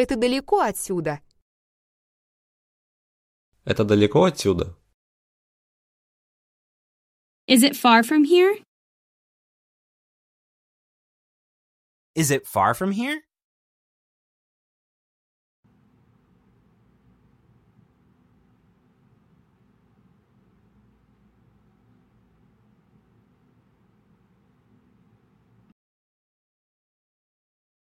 Это далеко отсюда. Это далеко отсюда? Is it far from here? Is it far from here?